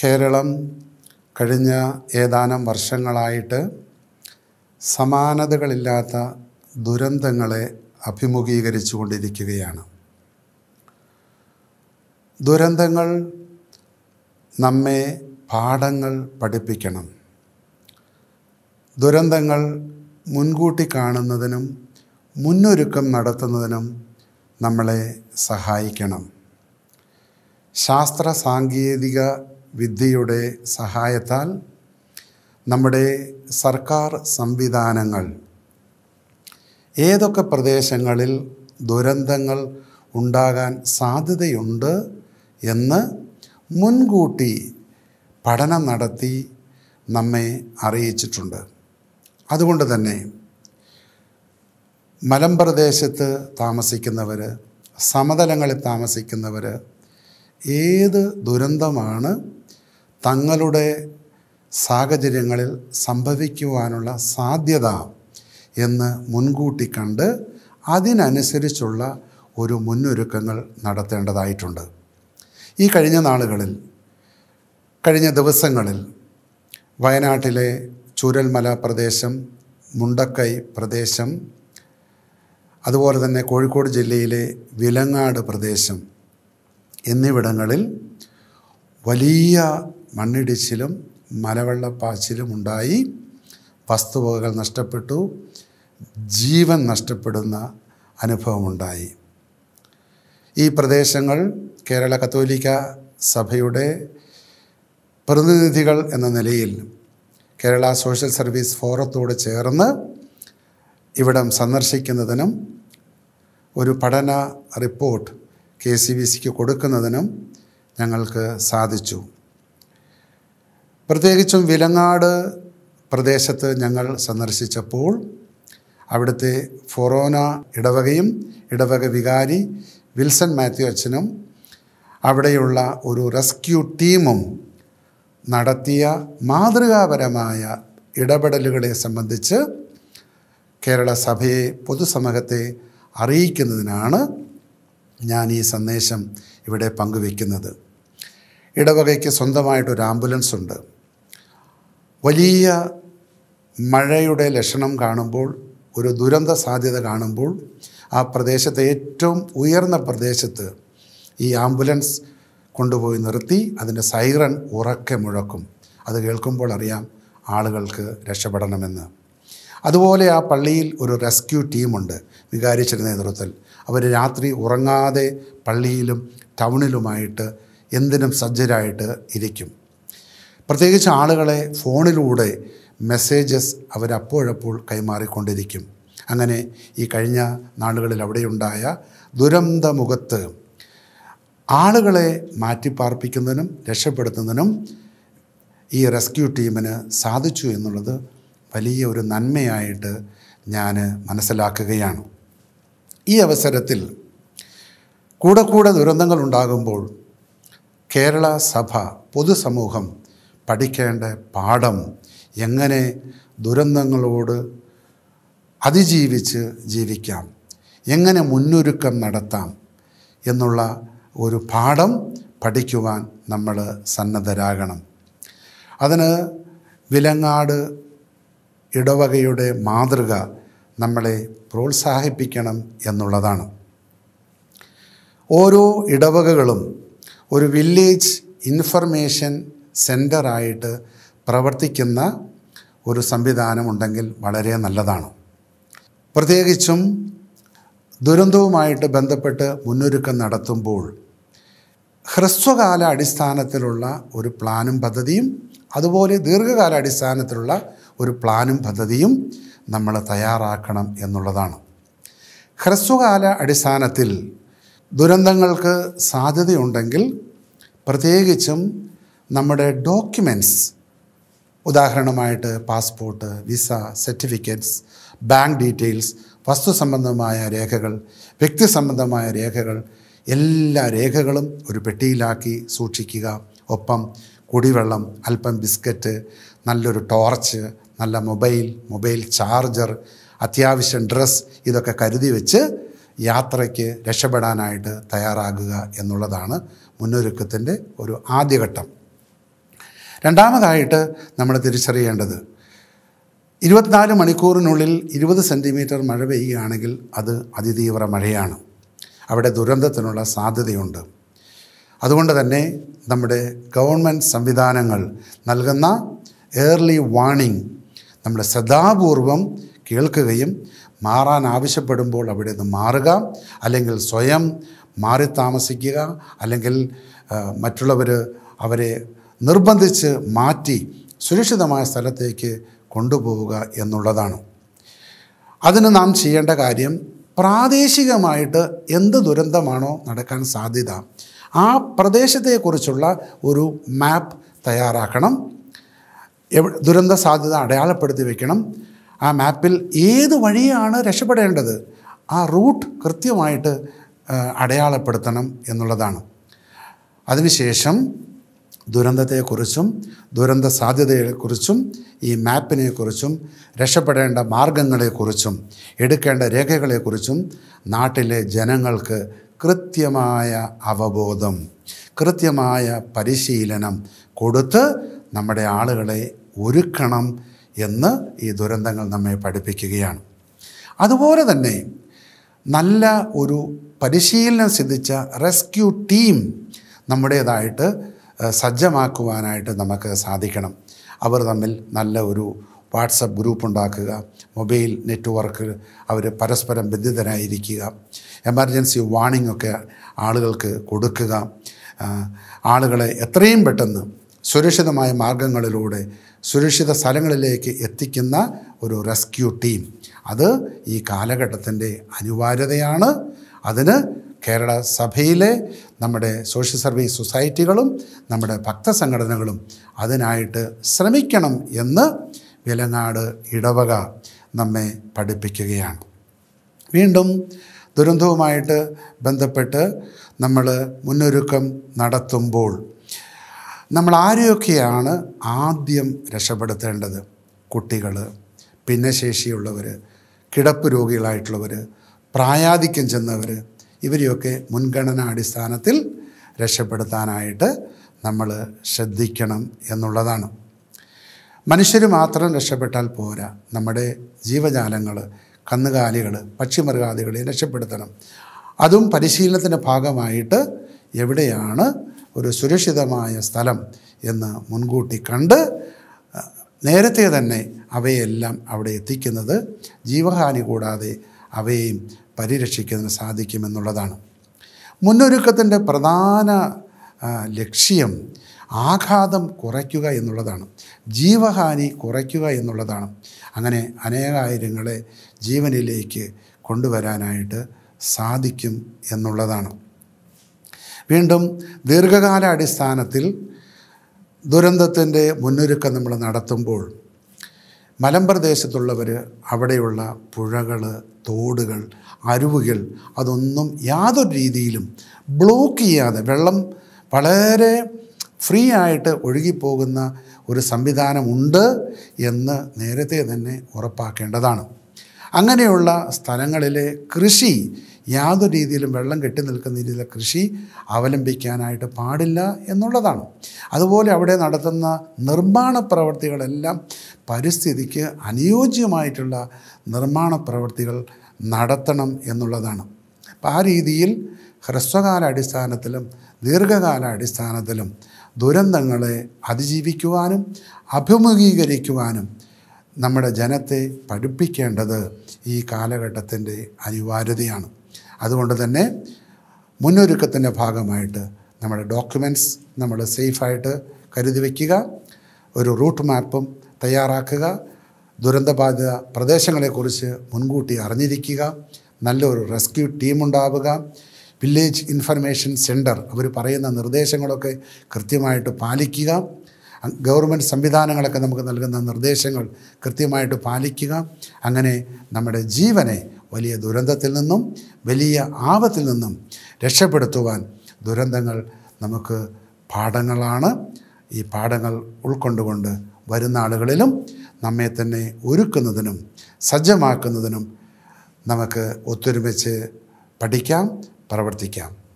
കേരളം കഴിഞ്ഞ ഏതാനും വർഷങ്ങളായിട്ട് സമാനതകളില്ലാത്ത ദുരന്തങ്ങളെ അഭിമുഖീകരിച്ചു കൊണ്ടിരിക്കുകയാണ് ദുരന്തങ്ങൾ നമ്മെ പാഠങ്ങൾ പഠിപ്പിക്കണം ദുരന്തങ്ങൾ മുൻകൂട്ടി കാണുന്നതിനും മുന്നൊരുക്കം നടത്തുന്നതിനും നമ്മളെ സഹായിക്കണം ശാസ്ത്ര സാങ്കേതിക വിദ്യയുടെ സഹായത്താൽ നമ്മുടെ സർക്കാർ സംവിധാനങ്ങൾ ഏതൊക്കെ പ്രദേശങ്ങളിൽ ദുരന്തങ്ങൾ ഉണ്ടാകാൻ സാധ്യതയുണ്ട് എന്ന് മുൻകൂട്ടി പഠനം നടത്തി നമ്മെ അറിയിച്ചിട്ടുണ്ട് അതുകൊണ്ട് തന്നെ മലമ്പ്രദേശത്ത് താമസിക്കുന്നവർ സമതലങ്ങളിൽ താമസിക്കുന്നവർ ഏത് ദുരന്തമാണ് തങ്ങളുടെ സാഹചര്യങ്ങളിൽ സംഭവിക്കുവാനുള്ള സാധ്യത എന്ന് മുൻകൂട്ടി കണ്ട് അതിനനുസരിച്ചുള്ള ഒരു മുന്നൊരുക്കങ്ങൾ നടത്തേണ്ടതായിട്ടുണ്ട് ഈ കഴിഞ്ഞ നാളുകളിൽ കഴിഞ്ഞ ദിവസങ്ങളിൽ വയനാട്ടിലെ ചുരൽമല പ്രദേശം മുണ്ടക്കൈ പ്രദേശം അതുപോലെ തന്നെ കോഴിക്കോട് ജില്ലയിലെ വിലങ്ങാട് പ്രദേശം എന്നിവിടങ്ങളിൽ വലിയ മണ്ണിടിച്ചിലും മലവെള്ളപ്പാച്ചിലും ഉണ്ടായി വസ്തുവകകൾ നഷ്ടപ്പെട്ടു ജീവൻ നഷ്ടപ്പെടുന്ന അനുഭവമുണ്ടായി ഈ പ്രദേശങ്ങൾ കേരള കത്തോലിക്ക സഭയുടെ പ്രതിനിധികൾ എന്ന നിലയിൽ കേരള സോഷ്യൽ സർവീസ് ഫോറത്തോട് ചേർന്ന് ഇവിടം സന്ദർശിക്കുന്നതിനും ഒരു പഠന റിപ്പോർട്ട് കെ സി ബി സിക്ക് കൊടുക്കുന്നതിനും ഞങ്ങൾക്ക് സാധിച്ചു പ്രത്യേകിച്ചും വിലങ്ങാട് പ്രദേശത്ത് ഞങ്ങൾ സന്ദർശിച്ചപ്പോൾ അവിടുത്തെ ഫൊറോന ഇടവകയും ഇടവക വികാരി വിൽസൺ മാത്യു അച്ഛനും അവിടെയുള്ള ഒരു റെസ്ക്യൂ ടീമും നടത്തിയ മാതൃകാപരമായ ഇടപെടലുകളെ സംബന്ധിച്ച് കേരള സഭയെ പൊതുസമൂഹത്തെ അറിയിക്കുന്നതിനാണ് ഞാൻ ഈ സന്ദേശം ഇവിടെ പങ്കുവയ്ക്കുന്നത് ഇടവകയ്ക്ക് സ്വന്തമായിട്ടൊരു ആംബുലൻസ് ഉണ്ട് വലിയ മഴയുടെ ലക്ഷണം കാണുമ്പോൾ ഒരു ദുരന്ത സാധ്യത കാണുമ്പോൾ ആ പ്രദേശത്തെ ഏറ്റവും ഉയർന്ന പ്രദേശത്ത് ഈ ആംബുലൻസ് കൊണ്ടുപോയി നിർത്തി അതിൻ്റെ സൈറൺ ഉറക്കെ മുഴക്കും അത് കേൾക്കുമ്പോൾ അറിയാം ആളുകൾക്ക് രക്ഷപ്പെടണമെന്ന് അതുപോലെ ആ പള്ളിയിൽ ഒരു റെസ്ക്യൂ ടീമുണ്ട് വികാരിച്ചിരുന്ന നേതൃത്വത്തിൽ അവർ രാത്രി ഉറങ്ങാതെ പള്ളിയിലും ടൗണിലുമായിട്ട് എന്തിനും സജ്ജരായിട്ട് ഇരിക്കും പ്രത്യേകിച്ച് ആളുകളെ ഫോണിലൂടെ മെസ്സേജസ് അവരപ്പോഴപ്പോൾ കൈമാറിക്കൊണ്ടിരിക്കും അങ്ങനെ ഈ കഴിഞ്ഞ നാളുകളിൽ അവിടെയുണ്ടായ മുഖത്ത് ആളുകളെ മാറ്റിപ്പാർപ്പിക്കുന്നതിനും രക്ഷപ്പെടുത്തുന്നതിനും ഈ റെസ്ക്യൂ ടീമിന് സാധിച്ചു എന്നുള്ളത് വലിയ ഒരു നന്മയായിട്ട് ഞാൻ മനസ്സിലാക്കുകയാണ് ഈ അവസരത്തിൽ കൂടെ കൂടെ ദുരന്തങ്ങൾ ഉണ്ടാകുമ്പോൾ കേരള സഭ പൊതുസമൂഹം പഠിക്കേണ്ട പാഠം എങ്ങനെ ദുരന്തങ്ങളോട് അതിജീവിച്ച് ജീവിക്കാം എങ്ങനെ മുന്നൊരുക്കം നടത്താം എന്നുള്ള ഒരു പാഠം പഠിക്കുവാൻ നമ്മൾ സന്നദ്ധരാകണം അതിന് വിലങ്ങാട് ഇടവകയുടെ മാതൃക നമ്മളെ പ്രോത്സാഹിപ്പിക്കണം എന്നുള്ളതാണ് ഓരോ ഇടവകകളും ഒരു വില്ലേജ് ഇൻഫർമേഷൻ സെൻറ്ററായിട്ട് പ്രവർത്തിക്കുന്ന ഒരു സംവിധാനം ഉണ്ടെങ്കിൽ വളരെ നല്ലതാണ് പ്രത്യേകിച്ചും ദുരന്തവുമായിട്ട് ബന്ധപ്പെട്ട് മുന്നൊരുക്കം നടത്തുമ്പോൾ ഹ്രസ്വകാല അടിസ്ഥാനത്തിലുള്ള ഒരു പ്ലാനും പദ്ധതിയും അതുപോലെ ദീർഘകാല അടിസ്ഥാനത്തിലുള്ള ഒരു പ്ലാനും പദ്ധതിയും നമ്മൾ തയ്യാറാക്കണം എന്നുള്ളതാണ് ഹ്രസ്വകാല അടിസ്ഥാനത്തിൽ ദുരന്തങ്ങൾക്ക് സാധ്യതയുണ്ടെങ്കിൽ പ്രത്യേകിച്ചും നമ്മുടെ ഡോക്യുമെൻറ്റ്സ് ഉദാഹരണമായിട്ട് passport visa certificates bank details വസ്തു സംബന്ധമായ രേഖകൾ വ്യക്തി സംബന്ധമായ രേഖകൾ എല്ലാ രേഖകളും ഒരു പെട്ടിയിലാക്കി സൂക്ഷിക്കുക ഒപ്പം കുടിവെള്ളം അല്പം ബിസ്ക്കറ്റ് നല്ലൊരു ടോർച്ച് നല്ല മൊബൈൽ മൊബൈൽ ചാർജർ അത്യാവശ്യം ഡ്രസ്സ് ഇതൊക്കെ കരുതി വെച്ച് യാത്രയ്ക്ക് രക്ഷപ്പെടാനായിട്ട് തയ്യാറാകുക എന്നുള്ളതാണ് മുന്നൊരുക്കത്തിൻ്റെ ഒരു ആദ്യഘട്ടം രണ്ടാമതായിട്ട് നമ്മൾ തിരിച്ചറിയേണ്ടത് ഇരുപത്തിനാല് മണിക്കൂറിനുള്ളിൽ ഇരുപത് സെൻറ്റിമീറ്റർ മഴ പെയ്യുകയാണെങ്കിൽ അത് അതിതീവ്ര മഴയാണ് അവിടെ ദുരന്തത്തിനുള്ള സാധ്യതയുണ്ട് അതുകൊണ്ട് തന്നെ നമ്മുടെ ഗവൺമെൻറ് സംവിധാനങ്ങൾ നൽകുന്ന ഏർലി വാണിംഗ് നമ്മൾ ശ്രദ്ധാപൂർവം കേൾക്കുകയും മാറാൻ ആവശ്യപ്പെടുമ്പോൾ അവിടെ നിന്ന് മാറുക അല്ലെങ്കിൽ സ്വയം മാറി താമസിക്കുക അല്ലെങ്കിൽ മറ്റുള്ളവർ അവരെ നിർബന്ധിച്ച് മാറ്റി സുരക്ഷിതമായ സ്ഥലത്തേക്ക് കൊണ്ടുപോവുക എന്നുള്ളതാണ് അതിന് നാം ചെയ്യേണ്ട കാര്യം പ്രാദേശികമായിട്ട് എന്ത് ദുരന്തമാണോ നടക്കാൻ സാധ്യത ആ പ്രദേശത്തെക്കുറിച്ചുള്ള ഒരു മാപ്പ് തയ്യാറാക്കണം ദുരന്ത സാധ്യത അടയാളപ്പെടുത്തി വെക്കണം ആ മാപ്പിൽ ഏത് വഴിയാണ് രക്ഷപ്പെടേണ്ടത് ആ റൂട്ട് കൃത്യമായിട്ട് അടയാളപ്പെടുത്തണം എന്നുള്ളതാണ് അതിനുശേഷം ദുരന്തത്തെക്കുറിച്ചും ദുരന്ത സാധ്യതയെക്കുറിച്ചും ഈ മാപ്പിനെക്കുറിച്ചും രക്ഷപ്പെടേണ്ട മാർഗങ്ങളെക്കുറിച്ചും എടുക്കേണ്ട രേഖകളെക്കുറിച്ചും നാട്ടിലെ ജനങ്ങൾക്ക് കൃത്യമായ അവബോധം കൃത്യമായ പരിശീലനം കൊടുത്ത് നമ്മുടെ ആളുകളെ ഒരുക്കണം എന്ന് ഈ ദുരന്തങ്ങൾ നമ്മെ പഠിപ്പിക്കുകയാണ് അതുപോലെ തന്നെ നല്ല ഒരു പരിശീലനം സിദ്ധിച്ച റെസ്ക്യൂ ടീം നമ്മുടേതായിട്ട് സജ്ജമാക്കുവാനായിട്ട് നമുക്ക് സാധിക്കണം അവർ തമ്മിൽ നല്ല ഒരു വാട്സപ്പ് ഗ്രൂപ്പ് ഉണ്ടാക്കുക മൊബൈൽ നെറ്റ്വർക്ക് അവർ പരസ്പരം ബന്ധിതരായിരിക്കുക എമർജൻസി വാണിംഗ് ഒക്കെ ആളുകൾക്ക് കൊടുക്കുക ആളുകളെ എത്രയും പെട്ടെന്ന് സുരക്ഷിതമായ മാർഗങ്ങളിലൂടെ സുരക്ഷിത സ്ഥലങ്ങളിലേക്ക് എത്തിക്കുന്ന ഒരു റെസ്ക്യൂ ടീം അത് ഈ കാലഘട്ടത്തിൻ്റെ അനിവാര്യതയാണ് അതിന് കേരള സഭയിലെ നമ്മുടെ സോഷ്യൽ സർവീസ് സൊസൈറ്റികളും നമ്മുടെ ഭക്തസംഘടനകളും അതിനായിട്ട് ശ്രമിക്കണം എന്ന് വിലങ്ങാട് ഇടവക നമ്മെ പഠിപ്പിക്കുകയാണ് വീണ്ടും ദുരന്തവുമായിട്ട് ബന്ധപ്പെട്ട് നമ്മൾ മുന്നൊരുക്കം നടത്തുമ്പോൾ നമ്മൾ ആരെയൊക്കെയാണ് ആദ്യം രക്ഷപ്പെടുത്തേണ്ടത് കുട്ടികൾ ഭിന്നശേഷിയുള്ളവർ കിടപ്പ് രോഗികളായിട്ടുള്ളവർ പ്രായാധിക്യം ചെന്നവർ ഇവരെയൊക്കെ മുൻഗണനാടിസ്ഥാനത്തിൽ രക്ഷപ്പെടുത്താനായിട്ട് നമ്മൾ ശ്രദ്ധിക്കണം എന്നുള്ളതാണ് മനുഷ്യർ മാത്രം രക്ഷപ്പെട്ടാൽ പോരാ നമ്മുടെ ജീവജാലങ്ങൾ കന്നുകാലികൾ പക്ഷിമൃഗാദികളെ രക്ഷപ്പെടുത്തണം അതും പരിശീലനത്തിൻ്റെ ഭാഗമായിട്ട് എവിടെയാണ് ഒരു സുരക്ഷിതമായ സ്ഥലം എന്ന് മുൻകൂട്ടി കണ്ട് നേരത്തെ തന്നെ അവയെല്ലാം അവിടെ എത്തിക്കുന്നത് ജീവഹാനി കൂടാതെ അവയെയും പരിരക്ഷിക്കുന്നതിന് സാധിക്കുമെന്നുള്ളതാണ് മുന്നൊരുക്കത്തിൻ്റെ പ്രധാന ലക്ഷ്യം ആഘാതം കുറയ്ക്കുക എന്നുള്ളതാണ് ജീവഹാനി കുറയ്ക്കുക എന്നുള്ളതാണ് അങ്ങനെ അനേകായിരങ്ങളെ ജീവനിലേക്ക് കൊണ്ടുവരാനായിട്ട് സാധിക്കും എന്നുള്ളതാണ് വീണ്ടും ദീർഘകാല അടിസ്ഥാനത്തിൽ ദുരന്തത്തിൻ്റെ മുന്നൊരുക്കം നമ്മൾ നടത്തുമ്പോൾ മലമ്പ്രദേശത്തുള്ളവർ അവിടെയുള്ള പുഴകൾ തോടുകൾ അരുവുകൾ അതൊന്നും യാതൊരു രീതിയിലും ബ്ലോക്ക് ചെയ്യാതെ വെള്ളം വളരെ ഫ്രീ ആയിട്ട് ഒഴുകിപ്പോകുന്ന ഒരു സംവിധാനമുണ്ട് എന്ന് നേരത്തെ തന്നെ ഉറപ്പാക്കേണ്ടതാണ് അങ്ങനെയുള്ള സ്ഥലങ്ങളിലെ കൃഷി യാതൊരു രീതിയിലും വെള്ളം കെട്ടി നിൽക്കുന്ന രീതിയിലെ കൃഷി അവലംബിക്കാനായിട്ട് പാടില്ല എന്നുള്ളതാണ് അതുപോലെ അവിടെ നടത്തുന്ന നിർമ്മാണ പ്രവർത്തികളെല്ലാം പരിസ്ഥിതിക്ക് അനുയോജ്യമായിട്ടുള്ള നിർമ്മാണ പ്രവൃത്തികൾ നടത്തണം എന്നുള്ളതാണ് അപ്പോൾ ആ രീതിയിൽ ഹ്രസ്വകാല അടിസ്ഥാനത്തിലും ദീർഘകാല അടിസ്ഥാനത്തിലും ദുരന്തങ്ങളെ അതിജീവിക്കുവാനും അഭിമുഖീകരിക്കുവാനും നമ്മുടെ ജനത്തെ പഠിപ്പിക്കേണ്ടത് ഈ കാലഘട്ടത്തിൻ്റെ അനിവാര്യതയാണ് അതുകൊണ്ട് തന്നെ മുന്നൊരുക്കത്തിൻ്റെ ഭാഗമായിട്ട് നമ്മുടെ ഡോക്യുമെൻറ്റ്സ് നമ്മൾ സേഫായിട്ട് കരുതി വയ്ക്കുക ഒരു റൂട്ട് മാപ്പും തയ്യാറാക്കുക ദുരന്തബാധിത പ്രദേശങ്ങളെക്കുറിച്ച് മുൻകൂട്ടി അറിഞ്ഞിരിക്കുക നല്ലൊരു റെസ്ക്യൂ ടീമുണ്ടാവുക വില്ലേജ് ഇൻഫർമേഷൻ സെൻറ്റർ അവർ പറയുന്ന നിർദ്ദേശങ്ങളൊക്കെ കൃത്യമായിട്ട് പാലിക്കുക ഗവൺമെൻറ് സംവിധാനങ്ങളൊക്കെ നമുക്ക് നൽകുന്ന നിർദ്ദേശങ്ങൾ കൃത്യമായിട്ട് പാലിക്കുക അങ്ങനെ നമ്മുടെ ജീവനെ വലിയ ദുരന്തത്തിൽ നിന്നും വലിയ ആപത്തിൽ നിന്നും രക്ഷപ്പെടുത്തുവാൻ ദുരന്തങ്ങൾ നമുക്ക് പാഠങ്ങളാണ് ഈ പാഠങ്ങൾ ഉൾക്കൊണ്ടുകൊണ്ട് വരുന്ന ആളുകളിലും നമ്മെ തന്നെ ഒരുക്കുന്നതിനും സജ്ജമാക്കുന്നതിനും നമുക്ക് ഒത്തൊരുമിച്ച് പഠിക്കാം പ്രവർത്തിക്കാം